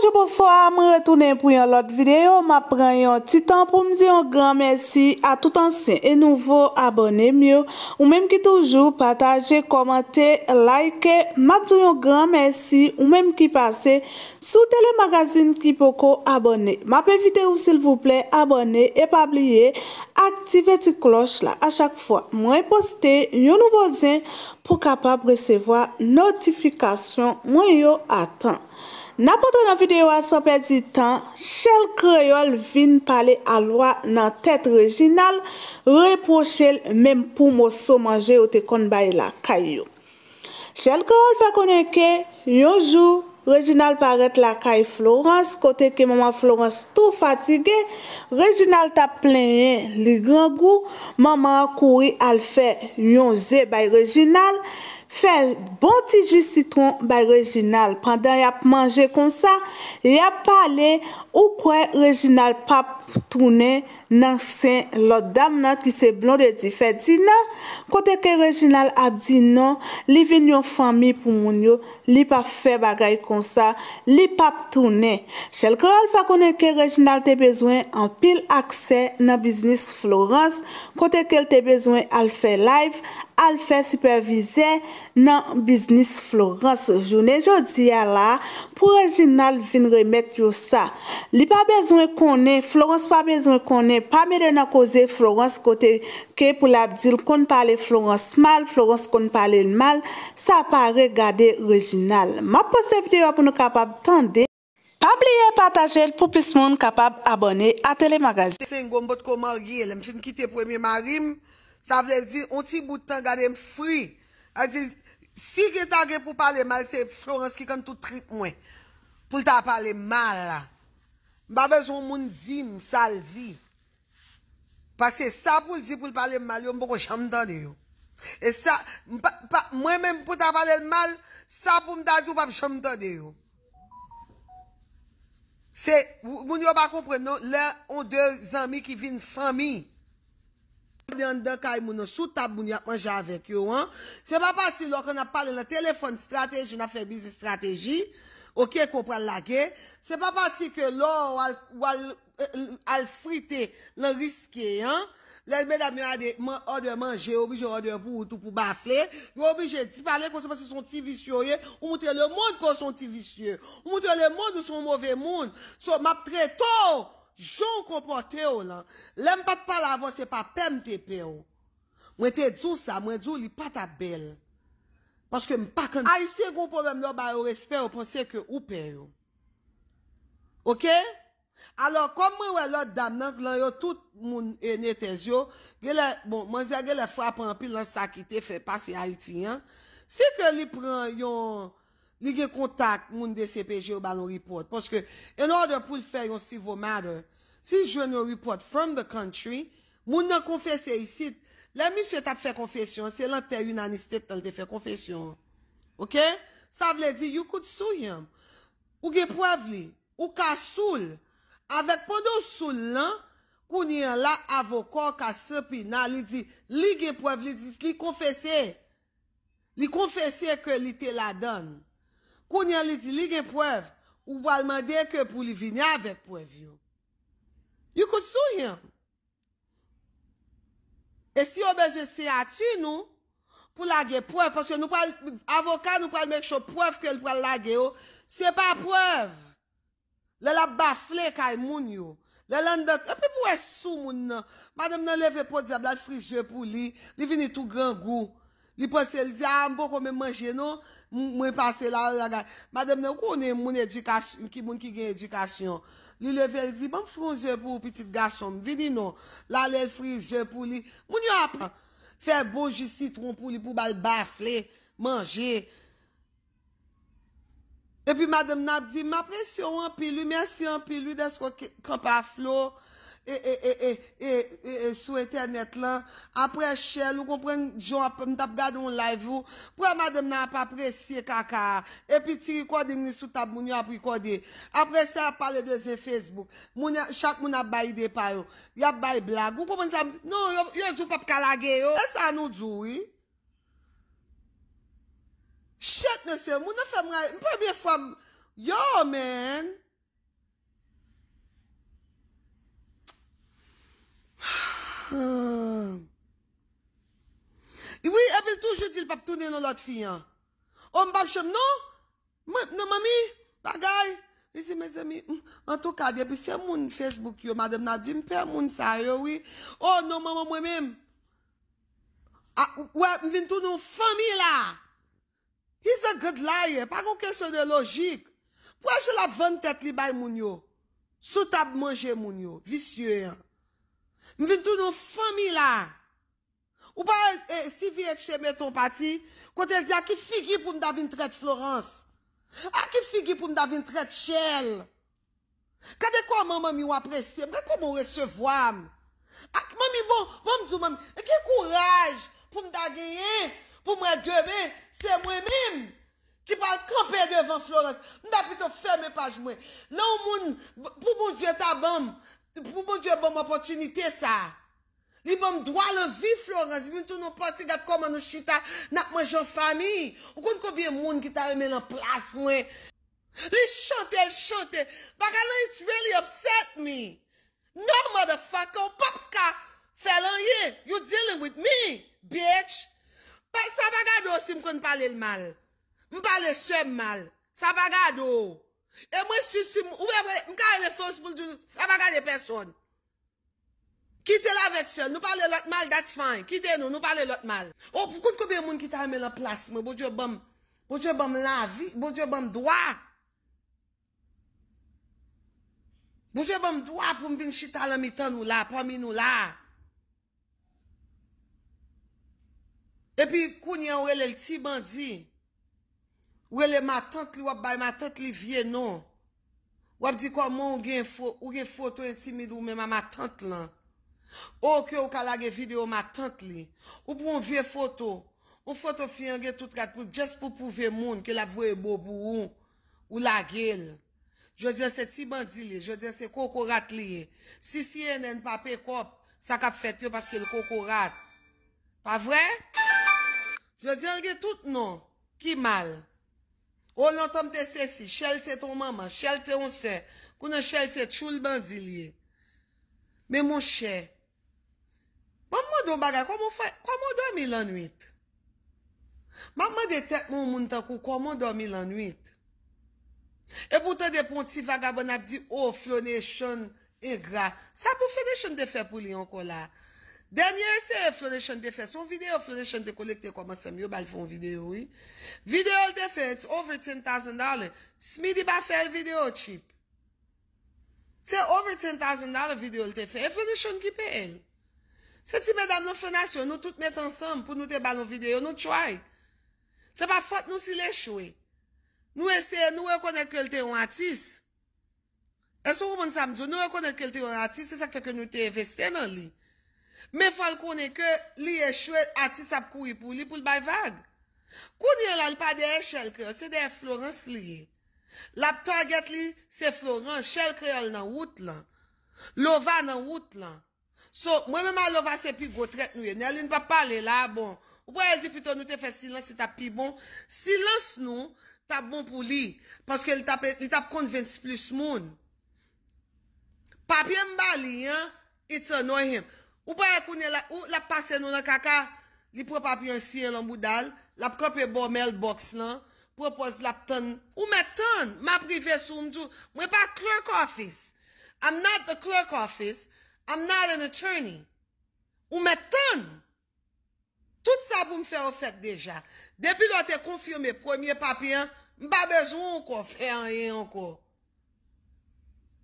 Bonsoir, mwen retounen pou yon lot videyo Mwen prenen yon titan pou mwen diyon Gran mersi a tout ansen E nouvo abonnen myo Ou menm ki toujou pataje, komante Like, mwen diyon Gran mersi ou menm ki pase Sou telemagazine ki poko Abonnen, mwen pe videyo sil vouple Abonnen, e pa bliye Aktive ti kloch la A chak fwa mwen poste yon nouvo zin Po kapap resevo Notifikasyon mwen yo atan N apote nan videyo asan perdi tan, chel kreyol vin pale alwa nan tet rejinal, reprochel menm pou moso manje ou te kon bay la kay yo. Chel kreyol fa koneke, yon jou, rejinal paret la kay Florence, kote ke maman Florence tou fatige, rejinal ta plenye li gran gou, maman akouri alfe yon ze bay rejinal, Fè bon ti jisitron bay Reginald. Prandan yap manje konsa, yap pale ou kwe Reginald pap toune nan sen lot dam nan ki se blon de di fè di nan. Kote ke Reginald ap di nan, li vin yon fami pou moun yo, li pa fè bagay konsa, li pap toune. Chèl kre al fè konen ke Reginald te bezwen an pil akse nan biznis Florence. Kote ke el te bezwen al fè live, al fè supervizey, nan biznis Florence. Jounè, jò diya la, pou Reginald vin remèk yò sa. Li pa bezonè konè, Florence pa bezonè konè, pa mè de nan koze Florence kote ke pou labdil konpale Florence mal, Florence konpale mal, sa pa regade Reginald. Ma pose videyo apoun nou kapab tande, pa bliye pataje l pou plis moun kapab abone a telemagazin. Se yon gom bot koman gye, lèm fin kite premye marim, sa vlev di, onti boutan gade m fri, A di, si ki tanke pou pale mal, se Florence ki kan tout trip mwen, pou ta pale mal la. Mba vej ou moun zi msal zi. Pase sa pou l zi pou pale mal yo, mbo ko chanm tade yo. E sa, mwen men pou ta pale mal, sa pou mta zi wap chanm tade yo. Se, moun yo pa kompre, non? lè an de zami ki vi n fami. mwen gen kaj moun nou soute tab moun yo kanja avek yo an. Se pa pati lò, kan nan pale nou telèfon stratèji, nan febiz stratèji, okè kon pral lage, se pa pati ke lò, wal frite lò riske an, lè lè dame a de manje, wouter pou bafle, wouter le moun kon son ti visye, wouter le moun kon son ti visye, wouter le moun kon son mouvel moun, son map treto, Joun kompote yo lan. Le m pat pal avon se pa pem te pe yo. Mwen te djou sa, mwen djou li pat a bel. Paske m pak an. Ay se goun problem lo ba yo respe yo, pon se ke ou pe yo. Ok? Alors, kom mwen wè lot dam nan, klan yo tout moun ene te zyo, bon, mwen zè gè le fwa pampi lan sakite, fè pas se a iti yan, se ke li pran yon li ge kontak moun de CPG ou balon report. Poske, en order pou l fè yon civil matter, si jwen yon report from the country, moun nan konfese yisit, la misye tat fè konfesyon, se lan te yon nanistik tan te fè konfesyon. Ok? Sa vle di, you could sue yon. Ou ge poev li, ou ka soul, avèk pwede ou soul lan, kouni yon la avokor ka sepi nan, li di, li ge poev li, li konfese, li konfese ke li te la donn. Koun yon li di li gen poev, ou pou alman dey ke pou li vini avek poev yo. Yon kout sou yon. E si yo beje se ati nou, pou lage poev, porske avokat nou pou almen kisho poev ke l pou al lage yo, se pa poev. Le la bafle kay moun yo. Le lan dat, epi pou es sou moun nan. Ma dem nan leve pot zabla frije pou li, li vini tou gangou. Li po se li zi, a ah, mbo kome manje nou, mwen pase la ou la gaj. Madame nan, kone moun ki moun ki gen edikasyon. Li leve, li zi, mwen bon, mfrouze pou ou pitit gaj som, vini nou. La lèl frize pou li, moun yo apan. Fè bonjit citron pou li pou bal bafle, manje. E pi madame nan, di, mwen apresyon an pi li, mersi an pi li, das kwa kapaflo. e e e e e e e e e e sou internet lan apre shell ou kompren dijon ap mtap gade ou live ou pou a madèm nan ap apre siye kaka a e epi ti rekode mni sou tab moun yon ap rekode apre se ap pale dweze Facebook moun ya chak moun ap bayi dey par ou yon ap bayi blag ou kompren sa mtap nou yon tou pap kalage ou e sa nou djoui? chek nè se moun nan fem ray mpemir fem yo men Iwi, epil toujou di l pap toune nou lot fiyan. O, oh, mbap chan nou? Mami, bagay? En tou kade, epi se moun Facebook yo, madem nadim, pe moun sayo, oui. O, oh, nou maman mwemem. Ah, Ou, mvin tou nou fami la. He's a good liar, pa kon kesyon de logik. Waj la vantet li bay moun yo. Sout ap manje moun yo, visye yon. m vin tou nou fami la. Ou pa, eh, si vi et cheme ton pati, kote di a ki figi pou m da vin tret Florens. A ki figi pou m da vin tret chel. Kade kwa maman mi w apresye, mre kwa m ou recevwam. Ah, a ki mami bon, bon, m zou mami, e ki kouraj pou m da geye, pou m re djeme, se mwe mime. Ti pa l krampè devan Florens, m da pito feme paj mwe. La ou moun, pou mou djeta bam, Pou moun diye bom opotunite sa? Li bom dwa le vi, Florence, vin tou nou pot si gat koman nou chita nat mwen jow fami. Ou kon kon viye moun ki ta reme nan plas wè. Li chante, li chante, baka nan it's really upset me. No, madafaka, ou papka, felan ye, you dealing with me, bitch. Ba, sa bagado si m kon pale l mal. M pale sèm mal, sa bagado. E mwen sisi mwen, mwen kade refons pou l di nou, sa ba kade person. Kite la vek se, nou pale lot mal, that's fine. Kite nou, nou pale lot mal. O, oh, pou kout koube moun ki ta me la plasme, bojè bom la vi, bojè bom dwa. Bojè bom dwa pou mwen vin chitala mitan nou la, pa min nou la. A, e epi kounye ou el el ti bandzi, Ou e le ma tante li wap bay ma tante li vie non. Wap di kwa moun gen ou gen foto intimide ou men ma ma tante lan. Ou ke ou kalage vide ou ma tante li. Ou pou moun vie foto. Ou foto fiyan gen tout rat pou jes pou pouve moun ke la vwe bo bou ou. Ou la gel. Je di an se ti bandile. Je di an se koko rat li. Si si en en pa pe kop, sa kap fet yo paske l koko rat. Pa vwe? Je di an gen tout non. Ki mal? O lan tom te se si, chel se ton mama, chel se on se, kou nan chel se choul bandilye. Me moun chè, moun moun do mbaga, kou moun do mi lan nwit? Moun moun de tek moun moun ta kou, kou moun do mi lan nwit? E poutan de pon ti vagabon ap di, o oh, flone chon e gra, sa pou fene chon de fe pou li an kola? Denye se floresyon te fè, son videyo floresyon te kolekte kwa mwen semyo bal fon videyo yi. Videyo te fè, it's over ten thousand dollar. Smi di ba fè videyo chip. Se over ten thousand dollar videyo te fè, floresyon ki pè el. Se ti mè dam nou floresyon, nou tout mèt ansanm pou nou te balon videyo, nou chway. Se ba fòt nou si lè chwe. Nou esè, nou ekonèk ke lte yon atis. E sou moun samdjou, nou ekonèk ke lte yon atis, se sak fè ke nou te investè nan li. Me fol konen ke li ye chwe atis ap kouy pou li pou l bay vag. Kounen la li pa deye chel krel, se deye Florence li ye. Lap target li se Florence, chel krel nan wout lan. Lova nan wout lan. So, mwen menman lova se pi gotret nou ye. Ne, li nou pa pale la, bon. Ou pa el di pito nou te fes silens se tap pi bon. Silens nou, tap bon pou li. Paske li tap kon 20 plus moun. Papye mba li, ya, it's a noy hem. Ou pa ekounen la, ou la passe nou la kaka, li pou papi an siye lan moudal, la pou kape bo mel box lan, pou apos la ton, ou me ton, ma prive sou mdou, mwen pa clerk office, I'm not the clerk office, I'm not an attorney, ou me ton, tout sa pou mfe ofek deja, depi la te konfirme premier papi an, mba bejou anko, fe anye anko,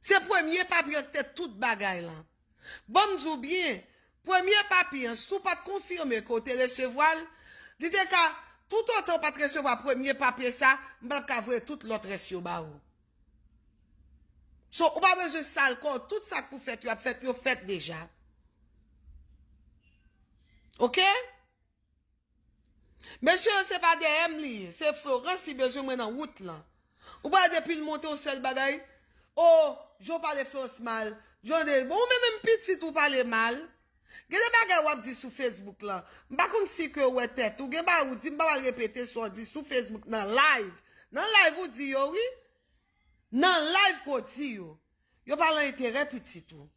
se premier papi an te tout bagay lan, bon mdou bien, Premye papye, sou pat konfirme kote lese voal, dite ka tout anton patre se voal premye papye sa, mba kavwe tout lotre se yo ba ou. So, ou ba beze sal kon, tout sa kou fete yo ap fete, yo fete deja. Ok? Mese, se pa de em li, se fo rasi beze mwen an wout lan. Ou ba de pil monte ou sel bagay, ou, oh, jo pa le fos mal, jo de bon men men pit si tou pa le mal, Gen ba gen wap di sou Facebook la, mba kon si ke wè tèt ou, gen ba ou di mba wè repete sou di sou Facebook nan live, nan live ou di yowi, nan live ko ti yow, yow pa lan ite repiti tou.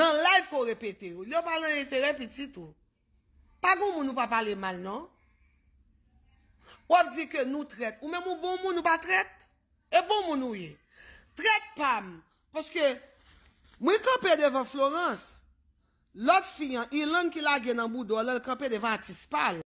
Nan live ko repete yow, yow pa lan ite repiti tou. Pa goun moun ou pa pale mal nan? Wap di ke nou tret, ou men mou bon moun ou pa tret? E bon moun ou ye? Tret pam, poske mwen ka pedevan Florence, Lot sinyan, ilan ki lage nan budwa lal kapede vati spal.